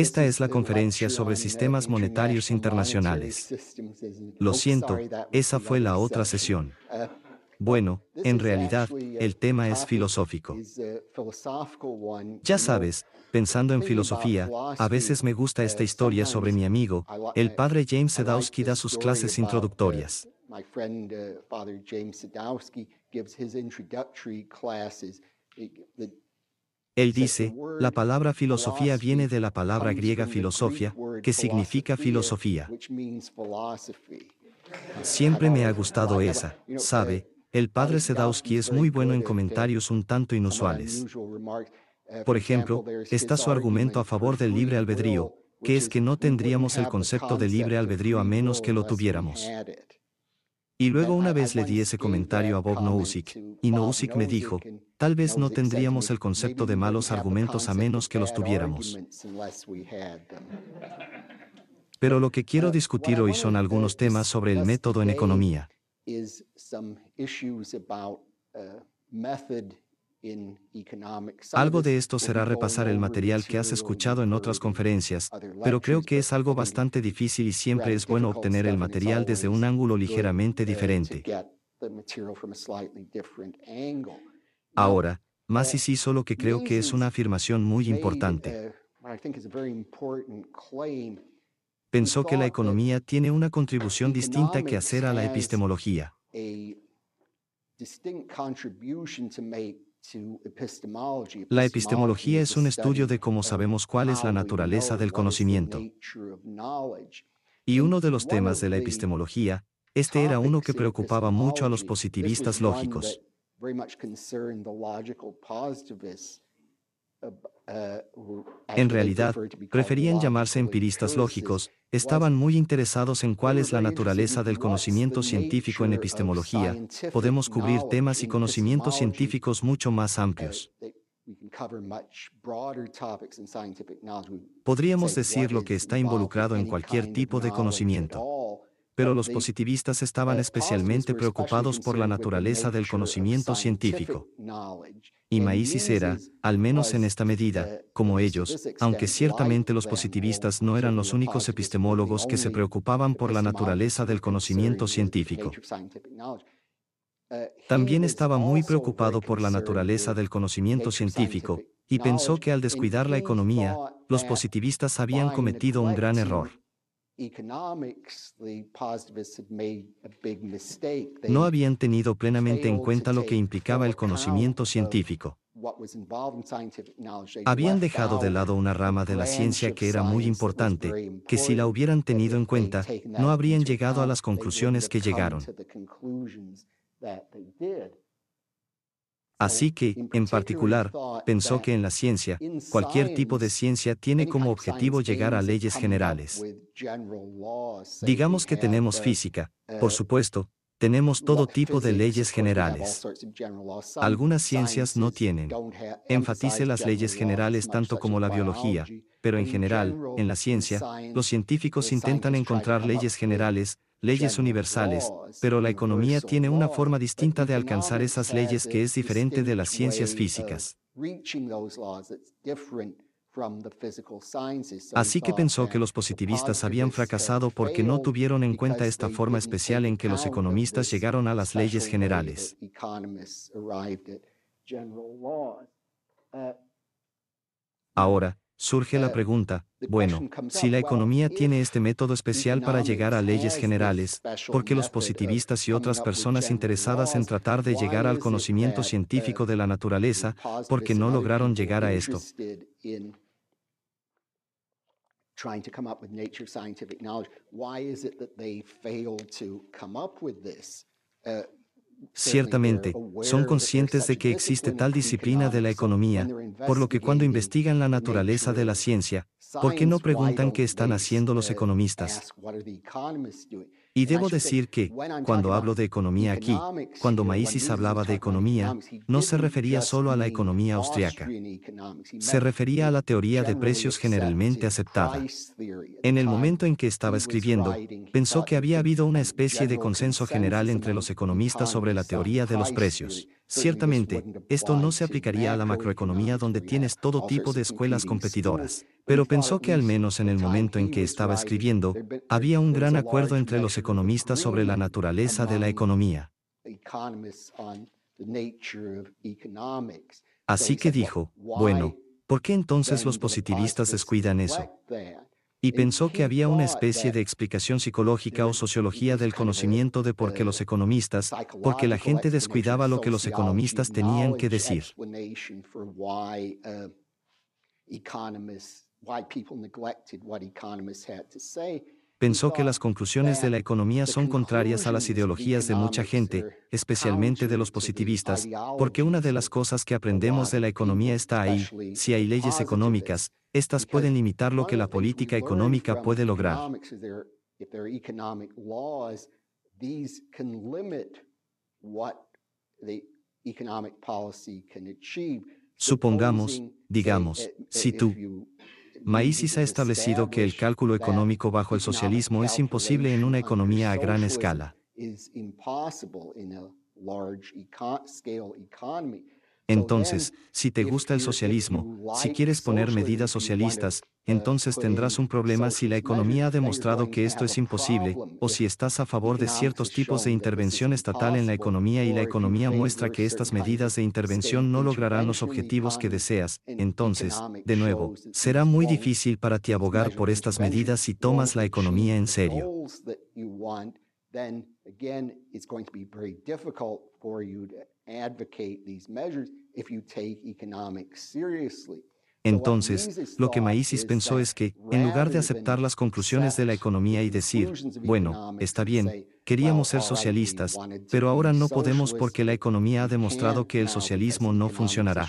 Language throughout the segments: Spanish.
Esta es la conferencia sobre sistemas monetarios internacionales. Lo siento, esa fue la otra sesión. Bueno, en realidad, el tema es filosófico. Ya sabes, pensando en filosofía, a veces me gusta esta historia sobre mi amigo, el padre James Sadowski da sus clases introductorias. Él dice, la palabra filosofía viene de la palabra griega filosofía, que significa filosofía. Siempre me ha gustado esa, ¿sabe? El padre Sedowski es muy bueno en comentarios un tanto inusuales. Por ejemplo, está su argumento a favor del libre albedrío, que es que no tendríamos el concepto de libre albedrío a menos que lo tuviéramos. Y luego una vez le di ese comentario a Bob Nozick, y Nozick me dijo, tal vez no tendríamos el concepto de malos argumentos a menos que los tuviéramos. Pero lo que quiero discutir hoy son algunos temas sobre el método en economía. Algo de esto será repasar el material que has escuchado en otras conferencias, pero creo que es algo bastante difícil y siempre es bueno obtener el material desde un ángulo ligeramente diferente. Ahora, más uh, y sí solo que creo que es una afirmación muy importante. Uh, Pensó que la economía tiene una contribución distinta que hacer a la epistemología. La epistemología es un estudio de cómo sabemos cuál es la naturaleza del conocimiento. Y uno de los temas de la epistemología, este era uno que preocupaba mucho a los positivistas lógicos. En realidad, preferían llamarse empiristas lógicos, estaban muy interesados en cuál es la naturaleza del conocimiento científico en epistemología, podemos cubrir temas y conocimientos científicos mucho más amplios. Podríamos decir lo que está involucrado en cualquier tipo de conocimiento pero los positivistas estaban especialmente preocupados por la naturaleza del conocimiento científico. Y Maísis era, al menos en esta medida, como ellos, aunque ciertamente los positivistas no eran los únicos epistemólogos que se preocupaban por la naturaleza del conocimiento científico. Uh, También estaba muy preocupado por la naturaleza del conocimiento científico, y pensó que al descuidar la economía, los positivistas habían cometido un gran error. No habían tenido plenamente en cuenta lo que implicaba el conocimiento científico. Habían dejado de lado una rama de la ciencia que era muy importante, que si la hubieran tenido en cuenta, no habrían llegado a las conclusiones que llegaron. Así que, en particular, pensó que en la ciencia, cualquier tipo de ciencia tiene como objetivo llegar a leyes generales. Digamos que tenemos física, uh, por supuesto, tenemos todo tipo de leyes generales. Algunas ciencias no tienen. Enfatice las leyes generales tanto como la biología, pero en general, en la ciencia, los científicos intentan encontrar leyes generales, leyes universales, pero la economía tiene una forma distinta de alcanzar esas leyes que es diferente de las ciencias físicas. Así que pensó que los positivistas habían fracasado porque no tuvieron en cuenta esta forma especial en que los economistas llegaron a las leyes generales. Uh, Ahora, Surge la eh, pregunta, bueno, si la economía tiene este método especial para llegar a leyes generales, ¿por qué los positivistas y otras personas interesadas en tratar de llegar al conocimiento uh, científico de la naturaleza, por qué no lograron llegar a esto? Ciertamente, son conscientes de que existe tal disciplina de la economía, por lo que cuando investigan la naturaleza de la ciencia, ¿por qué no preguntan qué están haciendo los economistas? Y debo decir que, cuando hablo de economía aquí, cuando Maísis hablaba de economía, no se refería solo a la economía austriaca. Se refería a la teoría de precios generalmente aceptada. En el momento en que estaba escribiendo, pensó que había habido una especie de consenso general entre los economistas sobre la teoría de los precios. Ciertamente, esto no se aplicaría a la macroeconomía donde tienes todo tipo de escuelas competidoras, pero pensó que al menos en el momento en que estaba escribiendo, había un gran acuerdo entre los economistas sobre la naturaleza de la economía. Así que dijo, bueno, ¿por qué entonces los positivistas descuidan eso? y pensó que había una especie de explicación psicológica o sociología del conocimiento de por qué los economistas, porque la gente descuidaba lo que los economistas tenían que decir pensó que las conclusiones de la economía son contrarias a las ideologías de mucha gente, especialmente de los positivistas, porque una de las cosas que aprendemos de la economía está ahí, si hay leyes económicas, estas pueden limitar lo que la política económica puede lograr. Supongamos, digamos, eh, si eh, tú Maísis ha establecido que el cálculo económico bajo el socialismo es imposible en una economía a gran escala. Entonces, si te gusta el socialismo, si quieres poner medidas socialistas, entonces tendrás un problema si la economía ha demostrado que esto es imposible, o si estás a favor de ciertos tipos de intervención estatal en la economía y la economía muestra que estas medidas de intervención no lograrán los objetivos que deseas, entonces, de nuevo, será muy difícil para ti abogar por estas medidas si tomas la economía en serio. Entonces, lo que Maísis pensó es que, en lugar de aceptar las conclusiones de la economía y decir, bueno, está bien, queríamos ser socialistas, pero ahora no podemos porque la economía ha demostrado que el socialismo no funcionará.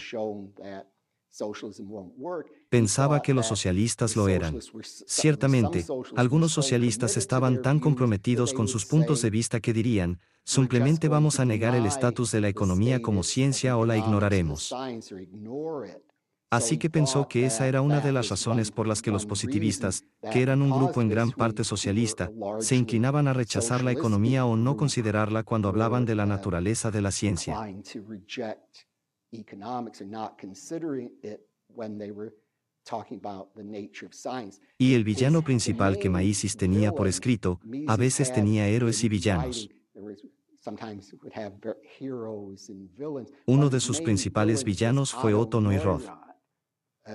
Pensaba que los socialistas lo eran. Ciertamente, algunos socialistas estaban tan comprometidos con sus puntos de vista que dirían, simplemente vamos a negar el estatus de la economía como ciencia o la ignoraremos. Así que pensó que esa era una de las razones por las que los positivistas, que eran un grupo en gran parte socialista, se inclinaban a rechazar la economía o no considerarla cuando hablaban de la naturaleza de la ciencia. Y el villano principal que Maísis tenía por escrito, a veces tenía héroes y villanos. Uno de sus principales villanos fue Otto Noirrod uh,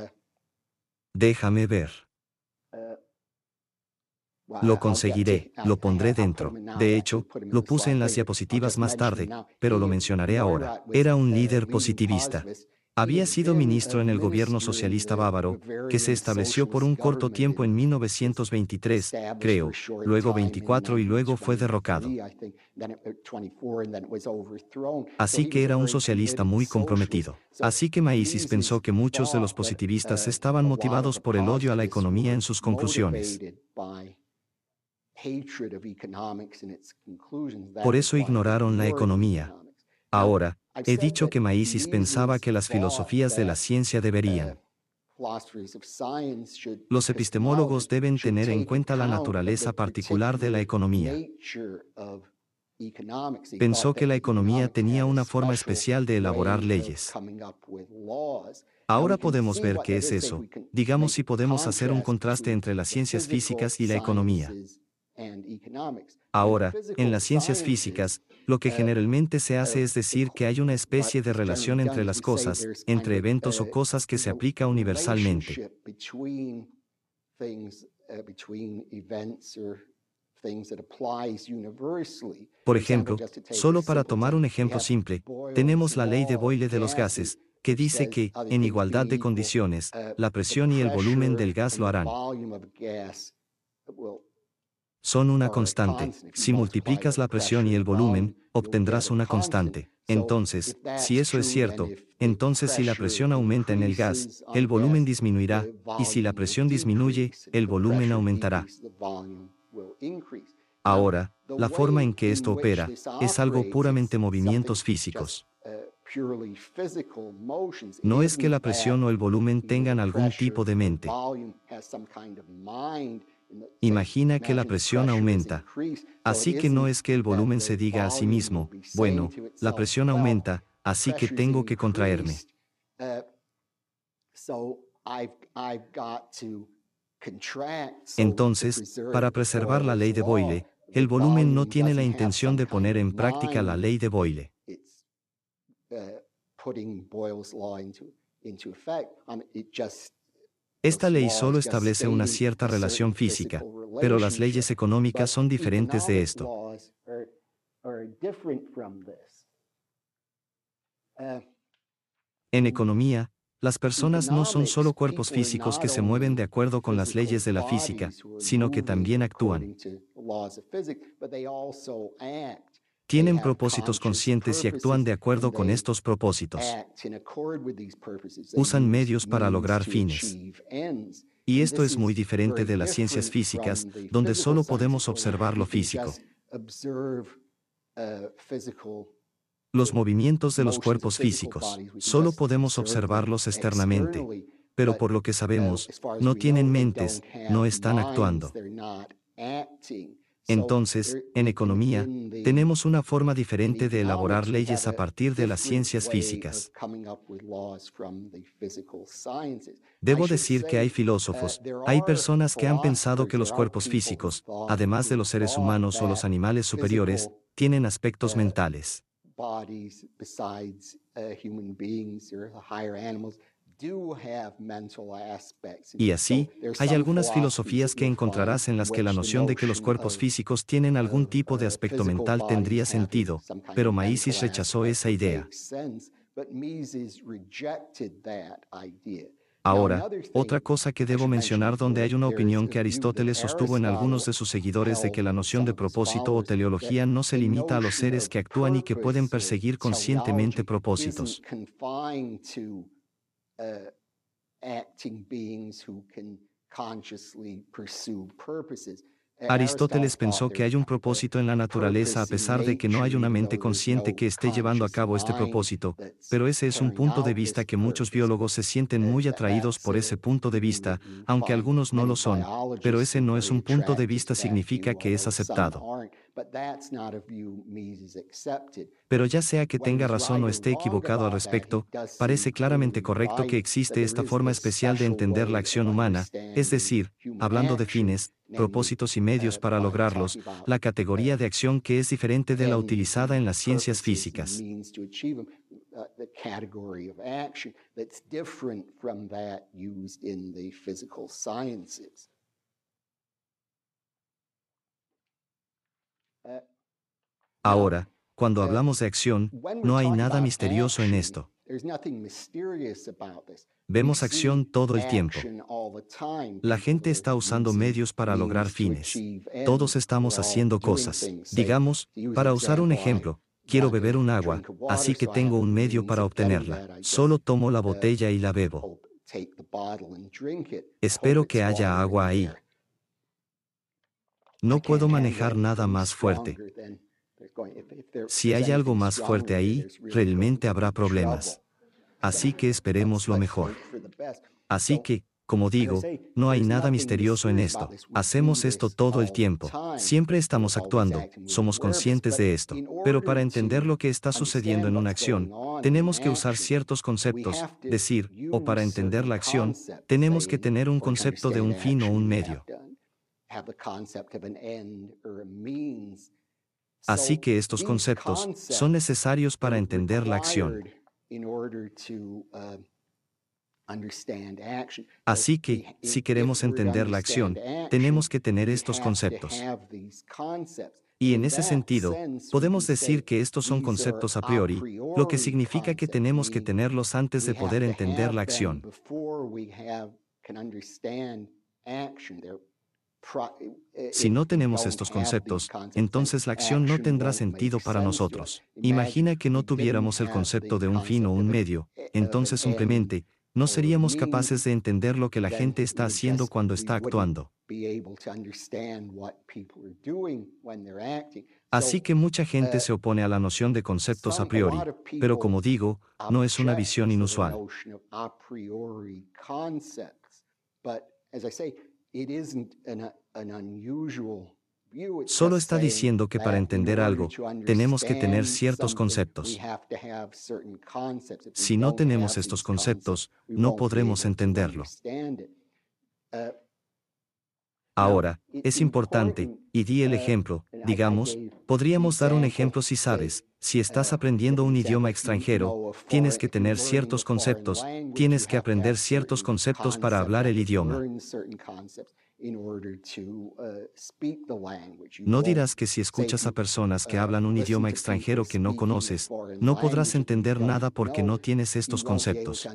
Déjame ver. Uh, lo conseguiré, ah, lo pondré dentro. De hecho, lo puse en las diapositivas más tarde, pero lo mencionaré ahora. Era pues, un líder positivista. Pues. Había sido ministro en el gobierno socialista bávaro, que se estableció por un corto tiempo en 1923, creo, luego 24 y luego fue derrocado. Así que era un socialista muy comprometido. Así que Maísis pensó que muchos de los positivistas uh, estaban motivados por el odio a la economía en sus conclusiones. Por eso ignoraron la economía. Ahora, he dicho que Maísis pensaba que las filosofías de la ciencia uh, deberían. Los epistemólogos deben tener en cuenta la naturaleza particular de la economía. Pensó que la economía tenía una forma especial de elaborar leyes. Ahora podemos ver qué es eso. Digamos si podemos hacer un contraste entre las ciencias físicas y la economía. Ahora, en las ciencias físicas, lo que generalmente se hace es decir que hay una especie de relación entre las cosas, entre eventos o cosas que se aplica universalmente. Uh, Por ejemplo, solo para tomar un ejemplo simple, tenemos la ley de Boyle de los gases, que dice que, en igualdad de condiciones, uh, la presión y el volumen del gas lo harán son una constante. Si multiplicas la presión y el volumen, obtendrás una constante. Entonces, si eso es cierto, entonces si la presión aumenta en el gas, el volumen disminuirá, y si la presión disminuye, el volumen aumentará. Ahora, la forma en que esto opera es algo puramente movimientos uh, físicos. No es que la presión o el volumen tengan algún tipo de mente. Imagina que la presión aumenta. Así que no es que el volumen se diga a sí mismo, bueno, la presión aumenta, así que tengo que contraerme. Entonces, para preservar la ley de Boyle, el volumen no tiene la intención de poner en práctica la ley de Boyle. Esta ley solo establece una cierta relación física, pero las leyes económicas son diferentes de esto. Uh, en economía, las personas no son solo cuerpos físicos que se mueven de acuerdo con las leyes de la física, sino que también actúan tienen propósitos conscientes y actúan de acuerdo con estos propósitos. Usan medios para lograr fines. Y esto es muy diferente de las ciencias físicas, donde solo podemos observar lo físico. Uh, los movimientos de los cuerpos físicos, solo podemos observarlos externamente, pero por lo que sabemos, no tienen mentes, no están actuando. Entonces, en eh, economía, tenemos una forma diferente de elaborar leyes a partir de las ciencias físicas. Debo decir que hay filósofos, hay personas que han pensado que los cuerpos físicos, además de los seres humanos o los animales superiores, tienen aspectos uh, mentales. Y así, hay algunas filosofías que encontrarás en las que la noción de que los cuerpos físicos tienen algún tipo de aspecto mental tendría sentido, pero Maísis rechazó esa idea. Ahora, otra cosa que debo mencionar donde hay una opinión que Aristóteles sostuvo en algunos de sus seguidores de que la noción de propósito o teleología no se limita a los seres que actúan y que pueden perseguir conscientemente propósitos. uh, acting beings who can consciously pursue purposes. Eh, Aristóteles pensó que hay un propósito en la naturaleza a pesar de que no hay una mente consciente que esté llevando a cabo este propósito, pero ese es un punto de vista que muchos biólogos se sienten muy atraídos por ese punto de vista, aunque algunos no lo son, pero ese no es un punto de vista significa que es aceptado. Pero ya sea que tenga razón o esté equivocado al respecto, parece claramente correcto que existe esta forma especial de entender la acción humana, es decir, hablando de fines, propósitos y medios eh, para lograrlos, la categoría de acción que es diferente de la utilizada en las ciencias físicas. Uh, Ahora, cuando hablamos de acción, no hay nada misterioso en esto. Vemos acción todo el tiempo. La gente está usando medios para lograr fines. Todos estamos haciendo cosas. Digamos, para usar un ejemplo, quiero beber un agua, así que tengo un medio para obtenerla. Solo tomo la uh, botella y la bebo. Espero que haya agua ahí. No puedo manejar nada más fuerte. Si hay algo más fuerte ahí, realmente habrá problemas. Así que esperemos lo mejor. Así que, como digo, no hay nada misterioso en esto. Hacemos esto todo el tiempo. Siempre estamos actuando, somos conscientes de esto. Pero para entender lo que está sucediendo en una acción, tenemos que usar ciertos conceptos, decir, o para entender la acción, tenemos que tener un concepto de un fin o un medio. Así que estos conceptos son necesarios para entender la acción. Así que, si queremos entender la acción, tenemos que tener estos conceptos. Y en ese sentido, podemos decir que estos son conceptos a priori, lo que significa que tenemos que tenerlos antes de poder entender la acción. Si no tenemos estos conceptos, entonces la acción no tendrá sentido para nosotros. Imagina que no tuviéramos el concepto de un fin o un medio, entonces simplemente, no seríamos capaces de entender lo que la gente está haciendo cuando está actuando. Así que mucha gente se opone a la noción de conceptos a priori, pero como digo, no es una visión inusual. Solo está diciendo que para entender algo, tenemos que tener ciertos conceptos. Si no tenemos estos conceptos, no podremos entenderlo. Ahora, es importante, y di el eh, ejemplo, digamos, podríamos dar un ejemplo si sabes, si estás aprendiendo un idioma extranjero, tienes que tener ciertos conceptos, tienes que aprender ciertos conceptos para hablar el idioma. Uh, no dirás que si escuchas a personas que uh, hablan un idioma extranjero que no conoces, no podrás entender nada porque no tienes estos conceptos.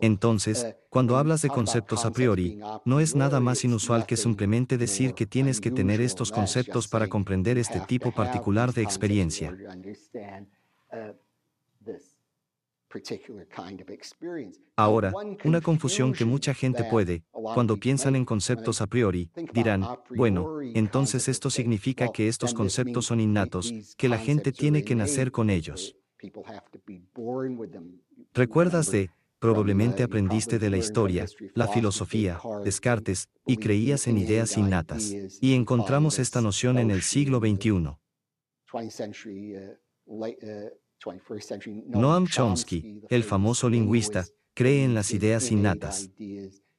Entonces, uh, cuando hablas de conceptos a priori, no es nada más inusual que simplemente decir que tienes que tener estos conceptos para comprender este tipo particular de experiencia. Ahora, una confusión que mucha gente puede, cuando piensan en conceptos a priori, dirán, bueno, entonces esto significa que estos conceptos son innatos, que la gente tiene que nacer con ellos. Recuerdas de, probablemente uh, aprendiste de la historia, la filosofía, Descartes, y creías en ideas innatas. Y encontramos esta noción en el siglo XXI. Noam Chomsky, el famoso lingüista, cree en las ideas innatas.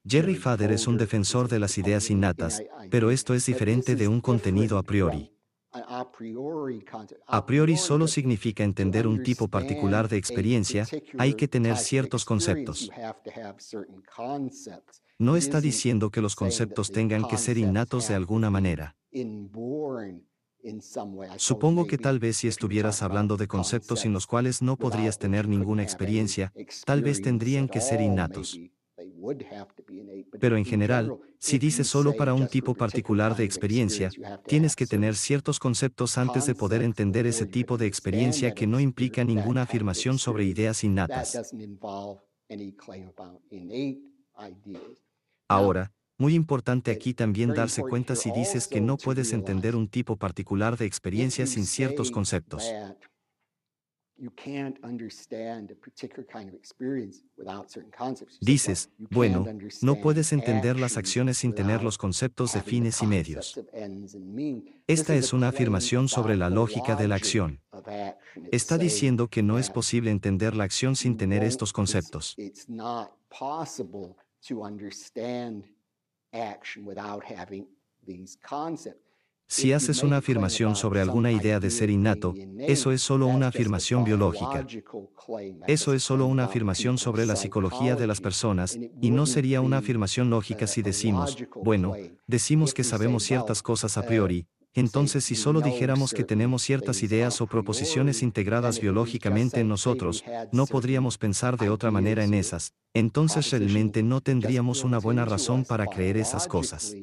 Jerry Fader es un defensor de las ideas innatas, pero esto es diferente de un contenido a priori. A priori solo significa entender un tipo particular de experiencia, hay que tener ciertos conceptos. No está diciendo que los conceptos tengan que ser innatos de alguna manera. Supongo que tal vez si estuvieras hablando de conceptos sin los cuales no podrías tener ninguna experiencia, tal vez tendrían que ser innatos. Pero en general, si dices solo para un tipo particular de experiencia, tienes que tener ciertos conceptos antes de poder entender ese tipo de experiencia que no implica ninguna afirmación sobre ideas innatas. Ahora, muy importante aquí también darse cuenta si dices que no puedes entender un tipo particular de experiencia sin ciertos conceptos. Dices, bueno, no puedes entender las acciones sin tener los conceptos de fines y medios. Esta es una afirmación sobre la lógica de la acción. Está diciendo que no es posible entender la acción sin tener estos conceptos. Si haces una afirmación sobre alguna idea de ser innato, eso es solo una afirmación biológica. Eso es solo una afirmación sobre la psicología de las personas, y no sería una afirmación lógica si decimos, bueno, decimos que sabemos ciertas cosas a uh, priori, entonces si solo dijéramos que tenemos ciertas ideas o proposiciones integradas biológicamente en nosotros, no podríamos pensar de otra manera en esas, entonces realmente no tendríamos una buena razón para creer esas cosas.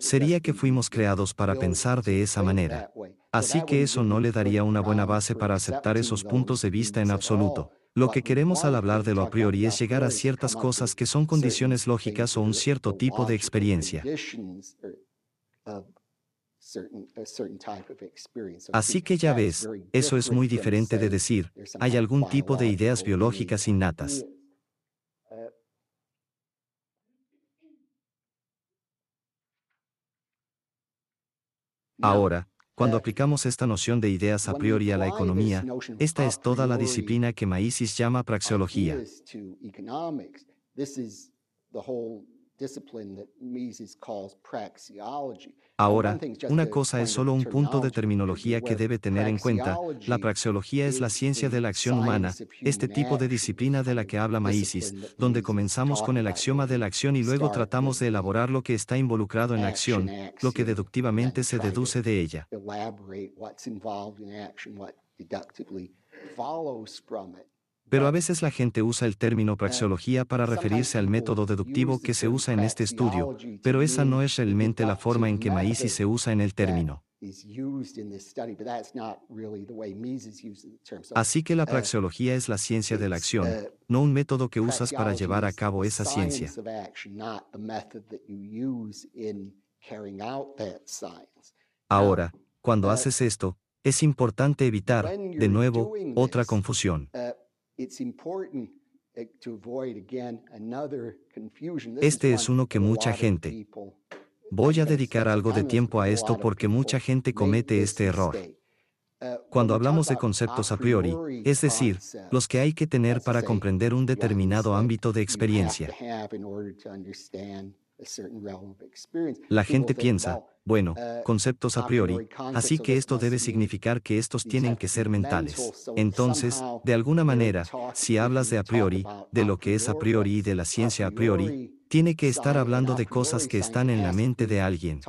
Sería que fuimos creados para pensar de esa manera. Así que eso no le daría una buena base para aceptar esos puntos de vista en absoluto. Lo que queremos al hablar de lo a priori es llegar a ciertas cosas que son condiciones lógicas o un cierto tipo de experiencia. Uh, Así que ya ves, eso es muy diferente de decir, hay algún tipo de ideas biológicas innatas. Uh, Ahora, cuando aplicamos esta noción de ideas a priori a la economía, esta es toda la disciplina que Maísis llama praxeología. Ahora, una cosa es solo un punto de terminología que debe tener en cuenta. La praxeología es la ciencia de la acción humana, este tipo de disciplina de la que habla Maísis, donde comenzamos con el axioma de la acción y luego tratamos de elaborar lo que está involucrado en la acción, lo que deductivamente se deduce de ella. Pero a veces la gente usa el término praxeología para referirse al método deductivo que se usa en este estudio, pero esa no es realmente la forma en que Maisi se usa en el término. Así que la uh, praxeología es la ciencia de la acción, uh, no un método que usas para llevar a cabo esa ciencia. Ahora, cuando uh, haces esto, es importante evitar, de nuevo, otra confusión. Eh, este es uno que mucha gente... Voy a dedicar algo de tiempo a esto porque mucha gente comete este error. Uh, Cuando hablamos de conceptos a priori, es decir, los que hay que tener para comprender un determinado ámbito de experiencia. La gente piensa, bueno, eh, conceptos a um, priori, así que esto debe significar que estos tienen que ser mentales. Entonces, de alguna manera, si hablas de a priori, de lo que es a priori y de la ciencia a priori, tiene que estar hablando de cosas que están en la mente de alguien.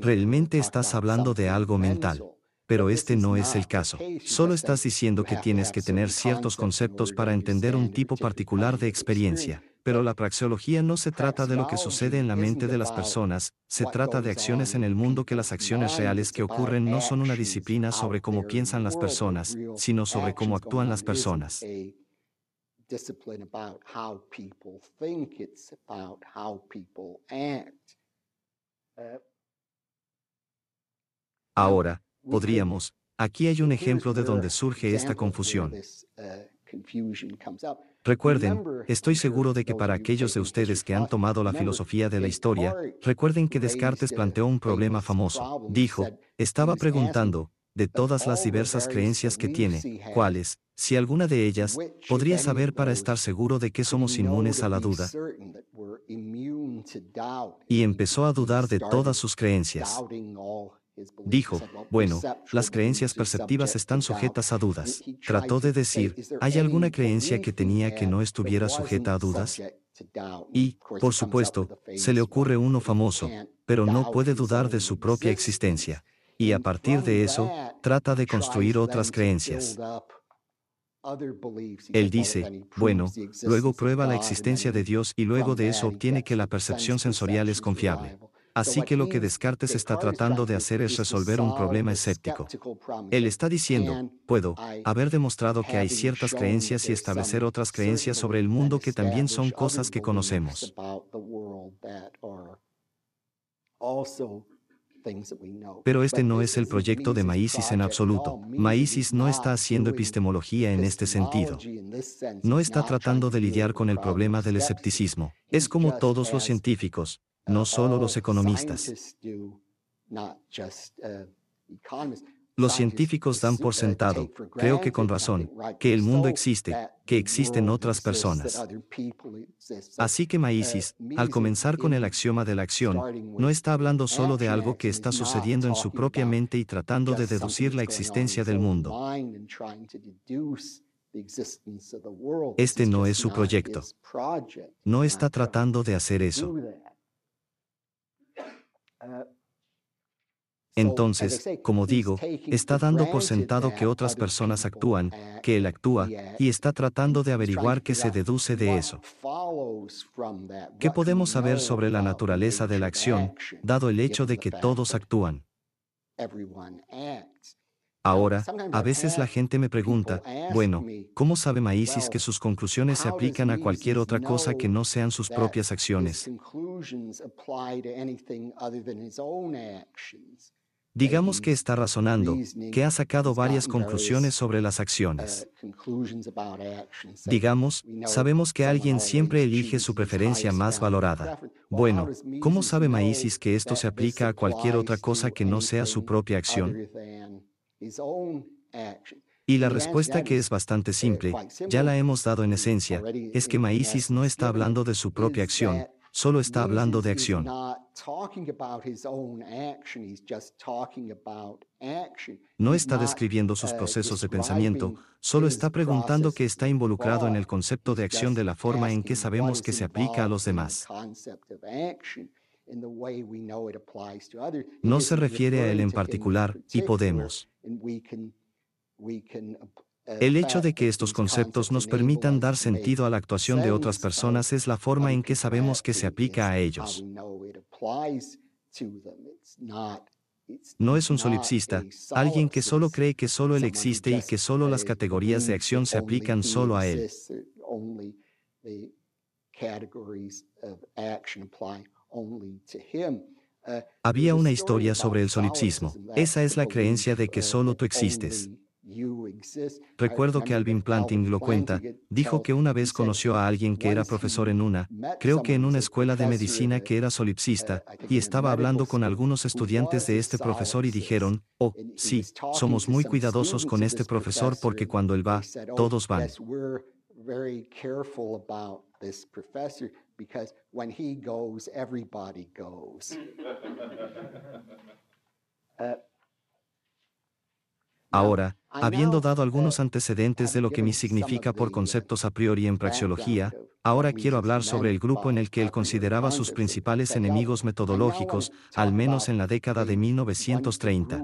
Realmente estás hablando de algo mental. Pero este no es el caso. Solo estás diciendo que tienes que tener ciertos conceptos para entender un tipo particular de experiencia. Pero la praxeología no se trata de lo que sucede en la mente de las personas, se trata de acciones en el mundo que las acciones reales que ocurren no son una disciplina sobre cómo piensan las personas, sino sobre cómo actúan las personas. Ahora, podríamos, aquí hay un ejemplo de donde surge esta confusión. Recuerden, estoy seguro de que para aquellos de ustedes que han tomado la filosofía de la historia, recuerden que Descartes planteó un problema famoso. Dijo, estaba preguntando, de todas las diversas creencias que tiene, cuáles, si alguna de ellas, podría saber para estar seguro de que somos inmunes a la duda. Y empezó a dudar de todas sus creencias. Dijo, bueno, las creencias perceptivas están sujetas a dudas. Trató de decir, ¿hay alguna creencia que tenía que no estuviera sujeta a dudas? Y, por supuesto, se le ocurre uno famoso, pero no puede dudar de su propia existencia. Y a partir de eso, trata de construir otras creencias. Él dice, bueno, luego prueba la existencia de Dios y luego de eso obtiene que la percepción sensorial es confiable. Así que lo que Descartes está tratando de hacer es resolver un problema escéptico. Él está diciendo, puedo haber demostrado que hay ciertas creencias y establecer otras creencias sobre el mundo que también son cosas que conocemos. Pero este no es el proyecto de Maísis en absoluto. Maísis no está haciendo epistemología en este sentido. No está tratando de lidiar con el problema del escepticismo. Es como todos los científicos, no solo los economistas. Uh, los científicos dan por uh, sentado, creo que con razón, que el mundo existe, que existen otras personas. Así que Maísis, uh, al comenzar con el axioma de la acción, no está hablando solo de algo que está sucediendo en su propia mente y tratando de deducir la existencia del mundo. Este no es su proyecto. No está tratando de hacer eso. Ah, entonces, como digo, está dando por sentado que otras personas actúan, que él actúa, uh, y está tratando de averiguar qué se deduce de eso. ¿Qué podemos saber sobre la naturaleza de la acción, dado el hecho de que todos actúan? Ahora, a veces la gente me pregunta, bueno, ¿cómo sabe Maísis que sus conclusiones se aplican a cualquier otra cosa que no sean sus propias acciones? Digamos que está razonando, que ha sacado varias conclusiones sobre las acciones. Uh, Digamos, sabemos que alguien siempre elige su preferencia más valorada. Bueno, ¿cómo sabe Maísis que esto se aplica a cualquier otra cosa que no sea su propia acción? Y la respuesta que es bastante simple, ya la hemos dado en esencia, es que Maísis no está hablando de su propia acción, solo está hablando de acción. No está describiendo sus uh, procesos de pensamiento, solo está preguntando que está involucrado en el concepto de acción de la forma en que sabemos que se aplica a los demás. No se refiere a él en particular y podemos. El hecho de que estos conceptos nos permitan dar sentido a la actuación de otras personas es la forma en que sabemos que se aplica a ellos. No es un solipsista, alguien que solo cree que solo él existe y que solo las categorías de acción se aplican solo a él. Uh, Había una historia sobre el solipsismo. Esa es la creencia de que solo tú existes. Recuerdo que Alvin Planting lo cuenta, dijo que una vez conoció a alguien que era profesor en una, creo que en una escuela de medicina que era solipsista, uh, y estaba hablando con algunos estudiantes de este profesor y dijeron, oh, sí, somos muy cuidadosos con este profesor porque cuando él va, oh, todos van. Uh, ahora, habiendo dado algunos antecedentes de lo que mi significa por uh, conceptos a priori en praxeología, ahora quiero hablar sobre el grupo en el que él consideraba sus principales enemigos metodológicos, al menos en la década de 1930.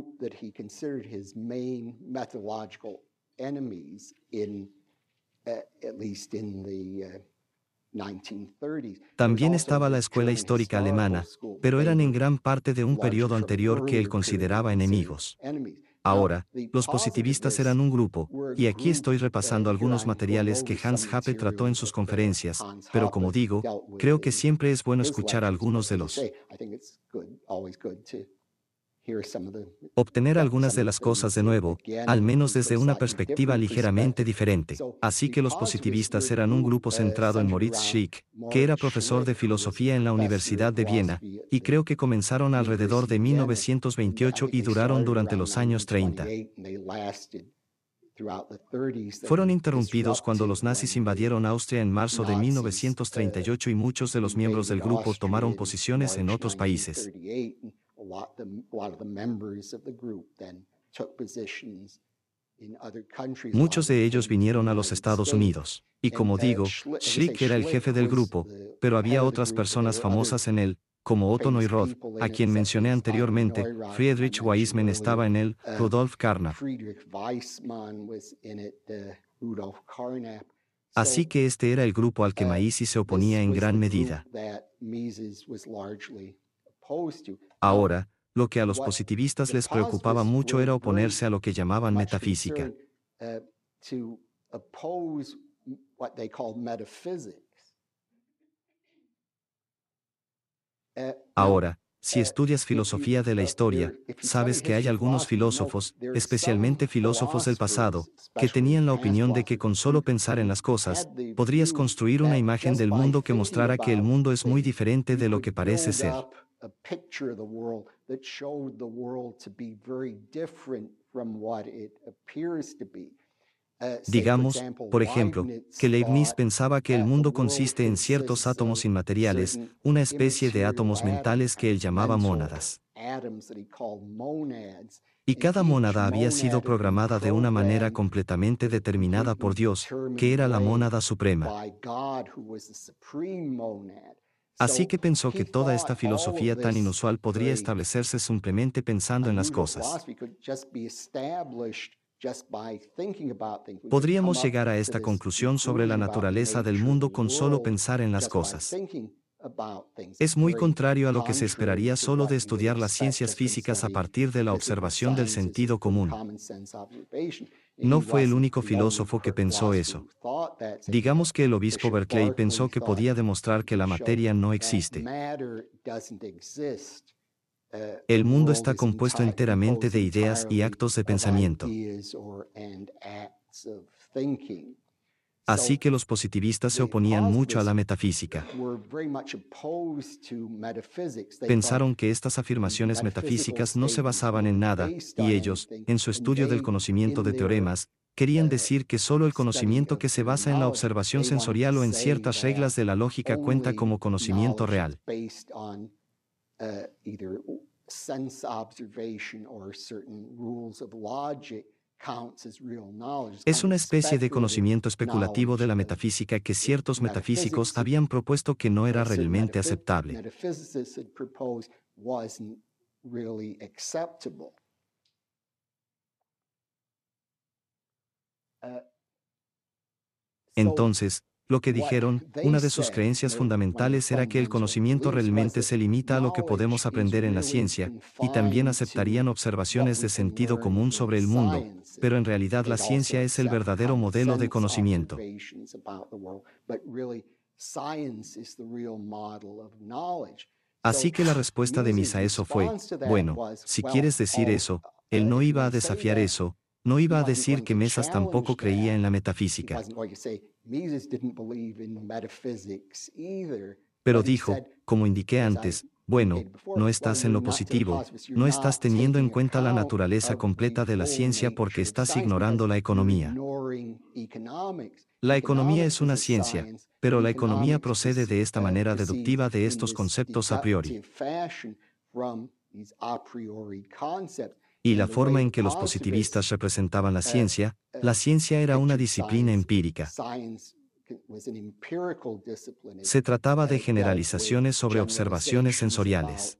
También estaba la escuela histórica alemana, pero eran en gran parte de un periodo anterior que él consideraba enemigos. Ahora, los positivistas eran un grupo, y aquí estoy repasando algunos materiales que Hans Happe trató en sus conferencias, pero como digo, creo que siempre es bueno escuchar a algunos de los obtener algunas de las cosas de nuevo, al menos desde una perspectiva ligeramente diferente. Así que los positivistas eran un grupo uh, centrado en Moritz Schick, que era profesor de filosofía en la Universidad de Viena, y creo que comenzaron alrededor de 1928 y duraron durante los años 30. Fueron interrumpidos cuando los nazis invadieron Austria en marzo de 1938 uh, y muchos de los miembros del grupo tomaron posiciones en otros países. Muchos de ellos vinieron a los Estados Unidos. Y como uh, digo, Schlick era el jefe del grupo, pero había otras personas famosas en él, como Otto Roth, a quien mencioné anteriormente, Friedrich Weismann estaba en él, uh, Rudolf Carnap. Así que este era el grupo al que uh, Maisi se oponía en gran medida. Ahora, lo que a los positivistas les preocupaba mucho era oponerse a lo que llamaban metafísica. Uh, uh, Ahora, si uh, estudias filosofía de la historia, sabes que hay algunos filósofos, especialmente filósofos del pasado, que tenían la opinión de que con solo pensar en las cosas, podrías construir una imagen del mundo que mostrara que el mundo es muy diferente de lo que parece ser. Digamos, por ejemplo, que Leibniz pensaba que el mundo consiste en ciertos átomos inmateriales, una especie de átomos mentales que él llamaba mónadas. Y cada mónada había sido programada de una manera completamente determinada por Dios, que era la mónada suprema. Así que pensó que toda esta filosofía tan inusual podría establecerse simplemente pensando en las cosas. Podríamos llegar a esta conclusión sobre la naturaleza del mundo con solo pensar en las cosas. Es muy contrario a lo que se esperaría solo de estudiar las ciencias físicas a partir de la observación del sentido común. No fue el único filósofo que pensó eso. Digamos que el obispo Berkeley pensó que podía demostrar que la materia no existe. Uh, el mundo está compuesto enteramente de ideas y actos de pensamiento. Así que los positivistas se oponían mucho a la metafísica. Pensaron que estas afirmaciones metafísicas no se basaban en nada, y ellos, en su estudio del conocimiento de teoremas, querían decir que solo el conocimiento que se basa en la observación sensorial o en ciertas reglas de la lógica cuenta como conocimiento real. Es una especie de conocimiento especulativo de la metafísica que ciertos metafísicos habían propuesto que no era realmente aceptable. Uh, Entonces, lo que dijeron, una de sus creencias fundamentales era que el conocimiento realmente se limita a lo que podemos aprender en la ciencia, y también aceptarían observaciones de sentido común sobre el mundo, pero en realidad la ciencia es el verdadero modelo de conocimiento. Así que la respuesta de Misa a eso fue, bueno, si quieres decir oh, eso, uh, él no iba a desafiar eso, no iba a decir que Mesas tampoco creía en la metafísica. Pero dijo, como indiqué antes, bueno, no estás en lo positivo, no estás teniendo en cuenta la naturaleza completa de la ciencia porque estás ignorando la economía. La economía es una ciencia, pero la economía procede de esta manera deductiva de estos conceptos a priori y la forma en que los positivistas representaban la ciencia, la ciencia era una disciplina empírica. Se trataba de generalizaciones sobre observaciones sensoriales.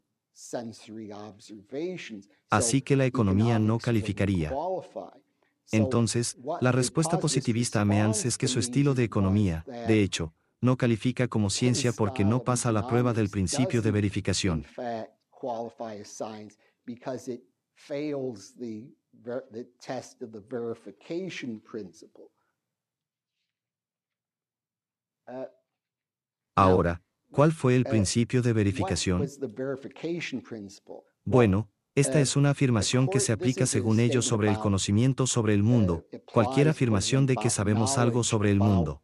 Así que la economía no calificaría. Entonces, la respuesta positivista a Means es que su estilo de economía, de hecho, no califica como ciencia porque no pasa la prueba del principio de verificación. Ahora, ¿cuál fue el uh, principio de verificación? Bueno, esta uh, es una afirmación que se aplica según ellos sobre el conocimiento sobre el mundo, uh, cualquier afirmación de que sabemos algo sobre el mundo.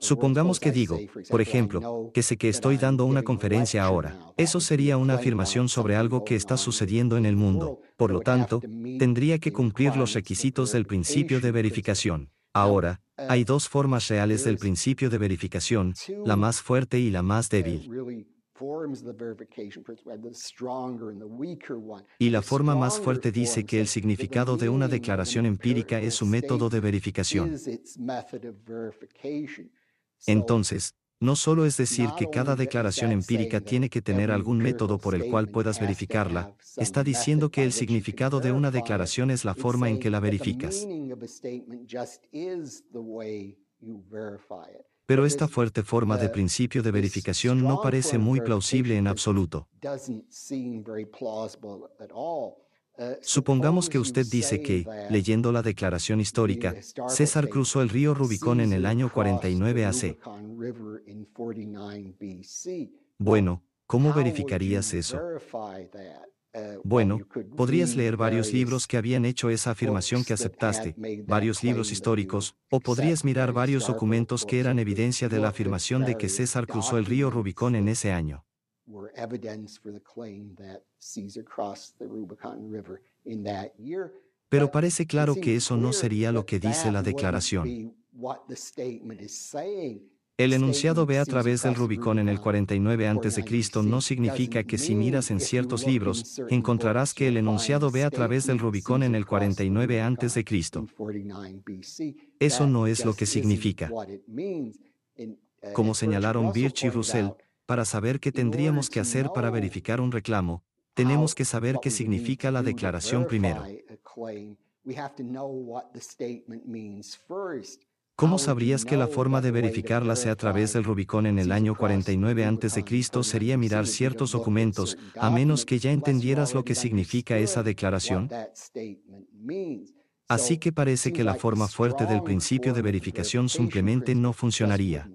Supongamos que digo, por ejemplo, que sé que estoy dando una conferencia ahora. Eso sería una afirmación sobre algo que está sucediendo en el mundo. Por lo tanto, tendría que cumplir los requisitos del principio de verificación. Ahora, hay dos formas reales del principio de verificación, la más fuerte y la más débil. Y la forma más fuerte dice que el significado de una declaración empírica es su método de verificación. Entonces, no solo es decir que cada declaración empírica tiene que tener algún método por el cual puedas verificarla, está diciendo que el significado de una declaración es la forma en que la verificas pero esta fuerte forma de principio de verificación no parece muy plausible en absoluto. Uh, Supongamos que usted dice que, leyendo la declaración histórica, César cruzó el río Rubicón en el año 49 AC. Bueno, ¿cómo verificarías eso? Bueno, podrías leer varios libros que habían hecho esa afirmación que aceptaste, varios libros históricos, o podrías mirar varios documentos que eran evidencia de la afirmación de que César cruzó el río Rubicón en ese año. Pero parece claro que eso no sería lo que dice la declaración. El enunciado ve a través del Rubicón en el 49 a.C. no significa que si miras en ciertos libros, encontrarás que el enunciado ve a través del Rubicón en el 49 a.C. Eso no es lo que significa. Uh, Como señalaron Birch y Russell, para saber qué tendríamos que hacer para verificar un reclamo, tenemos que saber qué significa la declaración primero. ¿Cómo sabrías que la forma de verificarla sea a través del Rubicón en el año 49 a.C. sería mirar ciertos documentos, a menos que ya entendieras lo que significa esa declaración? Así que parece que la forma fuerte del principio de verificación simplemente no funcionaría.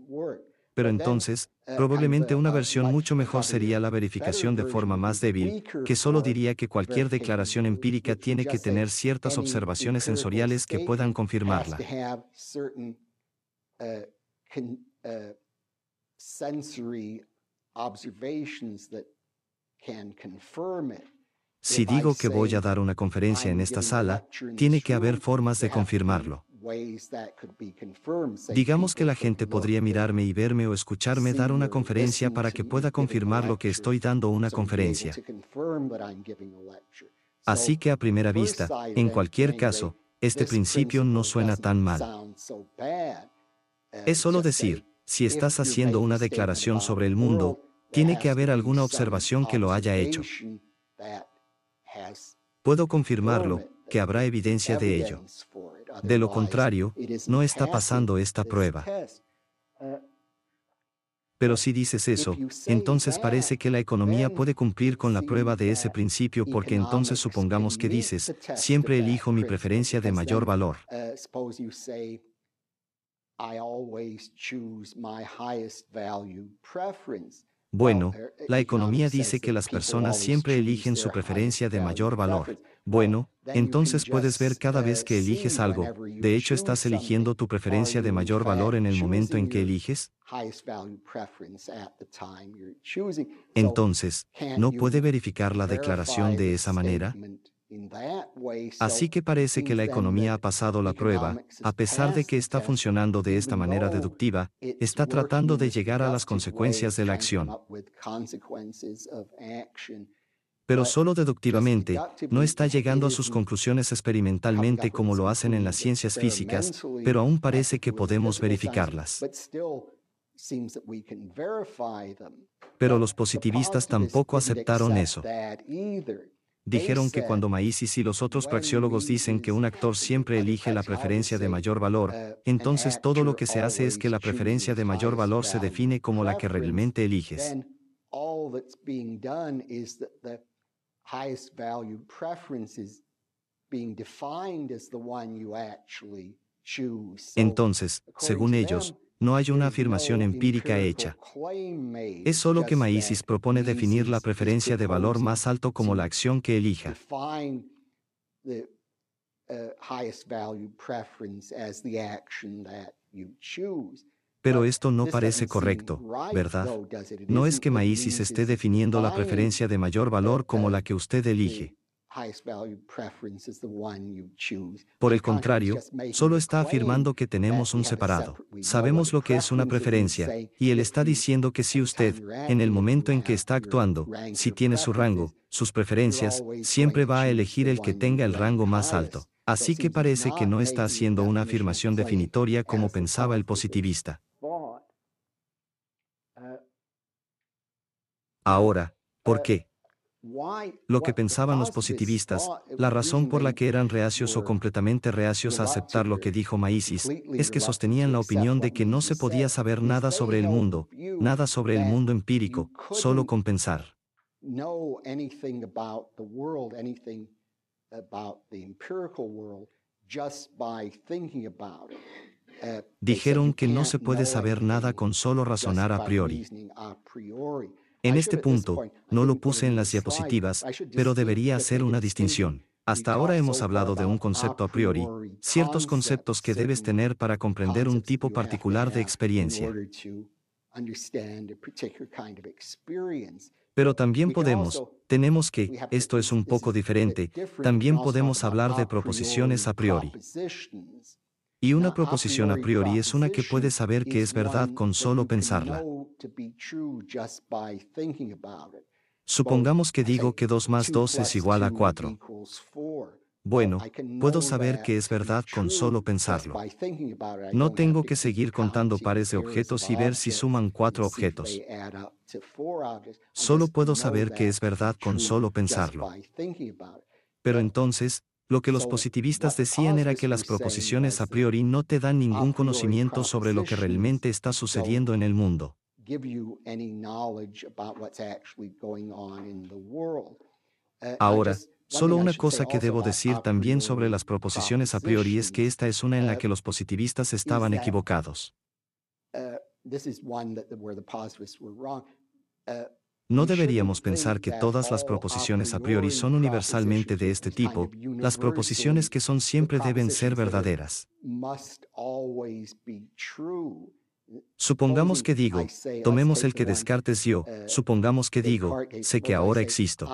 Pero entonces, uh, probablemente una uh, versión mucho mejor sería la verificación de forma más débil, que solo diría que cualquier declaración empírica tiene que tener ciertas observaciones sensoriales que puedan confirmarla. Uh, si digo que voy a dar una conferencia en esta sala, tiene que haber formas de confirmarlo. Digamos que la gente podría mirarme y verme o escucharme dar una conferencia para que pueda confirmar lo que estoy dando una conferencia. Así que a primera vista, en cualquier caso, este principio no suena tan mal. Es solo decir, si estás haciendo una declaración sobre el mundo, tiene que haber alguna observación que lo haya hecho. Puedo confirmarlo, que habrá evidencia de ello. De lo contrario, no está pasando esta prueba. Pero si dices eso, entonces parece que la economía puede cumplir con la prueba de ese principio porque entonces supongamos que dices, siempre elijo mi preferencia de mayor valor. Bueno, e, la economía dice que las personas siempre eligen su preferencia de mayor valor. Bueno, entonces puedes ver cada vez uh, que eliges algo, de hecho estás eligiendo tu preferencia de mayor valor en el momento en que eliges. Entonces, ¿no puede verificar la declaración de esa manera? Así que parece que la economía ha pasado la prueba, a pesar de que está funcionando de esta manera deductiva, está tratando de llegar a las consecuencias de la acción. Pero solo deductivamente, no está llegando a sus conclusiones experimentalmente como lo hacen en las ciencias físicas, pero aún parece que podemos verificarlas. Pero los positivistas tampoco aceptaron eso. Dijeron que cuando Maísis y los otros praxiólogos dicen que un actor siempre elige la preferencia de mayor valor, uh, entonces todo lo que se hace es que la preferencia de mayor valor se define como la que realmente eliges. Entonces, según ellos, no hay una afirmación empírica hecha. Es solo que Maísis propone definir la preferencia de valor más alto como la acción que elija. Pero esto no parece correcto, ¿verdad? No es que Maísis esté definiendo la preferencia de mayor valor como la que usted elige. Por el contrario, solo está afirmando que tenemos un separado. Sabemos lo que es una preferencia, y él está diciendo que si usted, en el momento en que está actuando, si tiene su rango, sus preferencias, siempre va a elegir el que tenga el rango más alto. Así que parece que no está haciendo una afirmación definitoria como pensaba el positivista. Uh, Ahora, ¿por uh, qué? Lo que pensaban los positivistas, la razón por la que eran reacios o completamente reacios a aceptar lo que dijo Maísis, es que sostenían la opinión de que no se podía saber nada sobre el mundo, nada sobre el mundo empírico, solo con pensar. Uh, Dijeron que no se puede saber nada con solo razonar a priori. En este punto, no lo puse en las diapositivas, pero debería hacer una distinción. Hasta ahora hemos hablado de un concepto a priori, ciertos conceptos que debes tener para comprender un tipo particular de experiencia. Pero también podemos, tenemos que, esto es un poco diferente, también podemos hablar de proposiciones a priori. Y una proposición a priori es una que puede saber que es verdad con solo pensarla. Supongamos que digo que 2 más 2 es igual a 4. Bueno, puedo saber que es verdad con solo pensarlo. No tengo que seguir contando pares de objetos y ver si suman cuatro objetos. Solo puedo saber que es verdad con solo pensarlo. Pero entonces, lo que los positivistas decían era que las proposiciones a priori no te dan ningún conocimiento sobre lo que realmente está sucediendo en el mundo. Uh, Ahora, Solo una cosa que debo decir también sobre las proposiciones a priori es que esta es una en la uh, que los positivistas estaban equivocados. No deberíamos pensar que todas las proposiciones a priori son universalmente de este tipo, las proposiciones que son siempre deben ser verdaderas. Supongamos que digo, tomemos el que descartes yo, supongamos que digo, sé que ahora existo.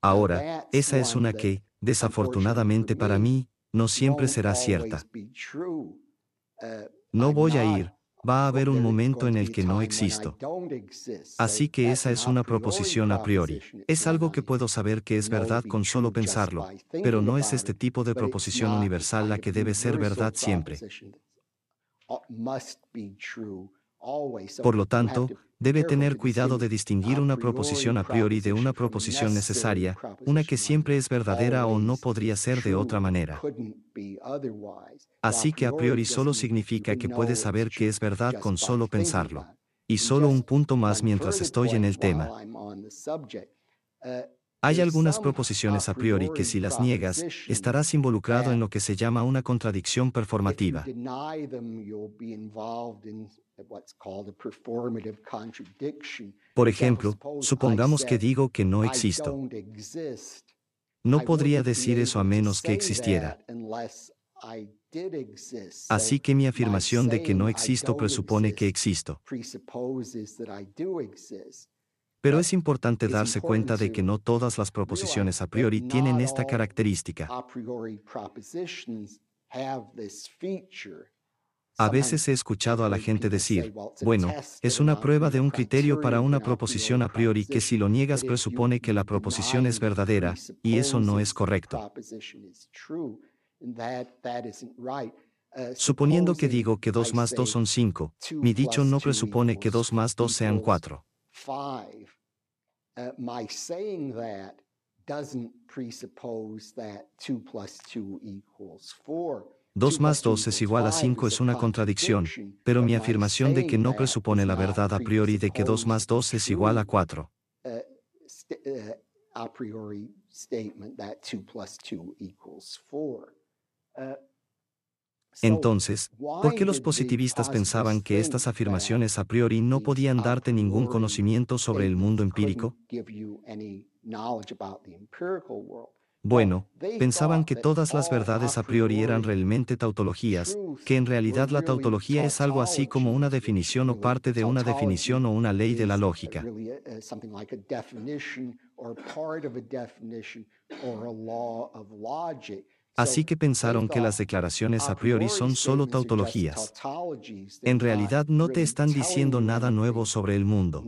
Ahora, esa es una que, desafortunadamente para mí, no siempre será cierta. No voy a ir, va a haber un momento en el que no existo. Así que esa es una proposición a priori. Es algo que puedo saber que es verdad con solo pensarlo, pero no es este tipo de proposición universal la que debe ser verdad siempre. Por lo tanto, debe tener cuidado de distinguir uh, una proposición a priori de una proposición necesaria, una que siempre es verdadera o no podría ser de otra manera. Así que a priori solo significa que puedes saber que es verdad con solo pensarlo. Y solo un punto más mientras estoy en el tema. Uh, Hay algunas proposiciones a priori que si las niegas, estarás involucrado en lo que se llama una contradicción performativa. Por ejemplo, supongamos que digo que no existo. No podría decir eso a menos que existiera. Así que mi afirmación de que no existo presupone que existo. Pero es importante darse cuenta de que no todas las proposiciones a priori tienen esta característica. A veces he escuchado a la gente decir, bueno, es una prueba de un criterio para una proposición a priori que si lo niegas presupone que la proposición es verdadera, y eso no es correcto. Suponiendo que digo que 2 más 2 son 5, mi dicho no presupone que 2 más 2 sean 4. 2 2 4. 2 más 2 es igual a 5 es una contradicción, pero mi afirmación de que no presupone la verdad a priori de que 2 más 2 es igual a 4. Entonces, ¿por qué los positivistas pensaban que estas afirmaciones a priori no podían darte ningún conocimiento sobre el mundo empírico? Bueno, pensaban que todas las verdades a priori eran realmente tautologías, que en realidad la tautología es algo así como una definición o parte de una definición o una ley de la lógica. Uh, uh, así que pensaron que las declaraciones a priori son solo tautologías. En realidad no te están diciendo nada nuevo sobre el mundo.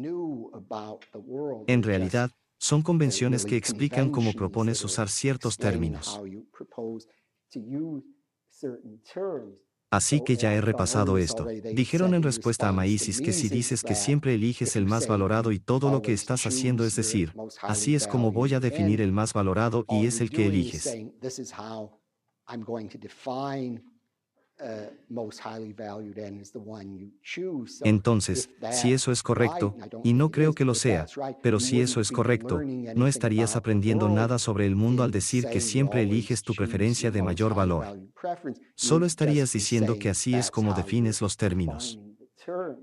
En realidad, son convenciones que explican cómo propones usar ciertos términos. Así que ya he repasado esto. Dijeron en respuesta a Maísis que si dices que siempre eliges el más valorado y todo lo que estás haciendo es decir, así es como voy a definir el más valorado y es el que eliges. Uh, Entonces, si eso es correcto, y no creo que lo sea, pero si eso es correcto, no estarías aprendiendo nada sobre el mundo al decir que siempre eliges tu preferencia de mayor valor. Solo estarías diciendo que así es como defines los términos. Uh,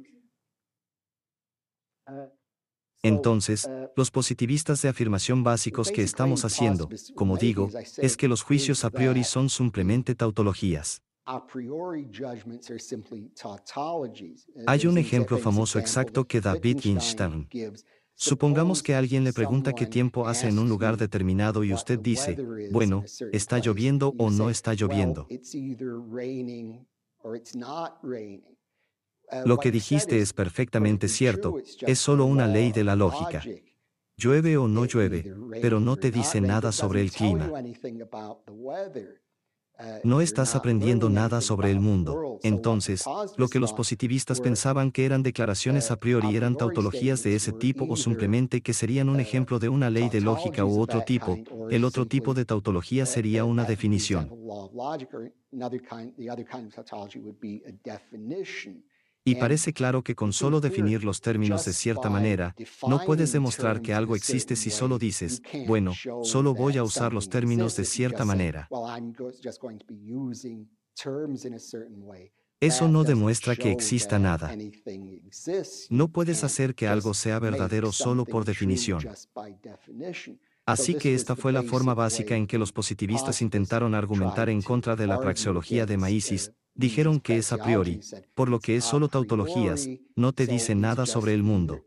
Entonces, uh, los positivistas de afirmación básicos que estamos haciendo, como digo, es que los juicios a priori son simplemente tautologías. Hay un ejemplo famoso exacto que da Wittgenstein. Supongamos que alguien le pregunta qué tiempo hace en un lugar determinado y usted dice, bueno, está lloviendo o no está lloviendo. Uh, Lo que dijiste es perfectamente cierto, es solo una ley de la lógica. Llueve o no llueve, pero no te dice nada sobre el clima. Uh, no estás aprendiendo nada sobre el mundo. Entonces, lo que los positivistas pensaban que eran declaraciones a priori eran tautologías de ese tipo o simplemente que serían un ejemplo de una ley de lógica u otro tipo. El otro tipo de tautología sería una definición. Y parece claro que con solo definir los términos de cierta manera, no puedes demostrar que algo existe si solo dices, bueno, solo voy a usar los términos de cierta manera. Eso no demuestra que exista nada. No puedes hacer que algo sea verdadero solo por definición. Así que esta este fue la forma básica en que los positivistas intentaron argumentar en contra de la praxeología de Maísis, dijeron que es a priori, por lo que es solo tautologías, no te dice nada sobre el mundo.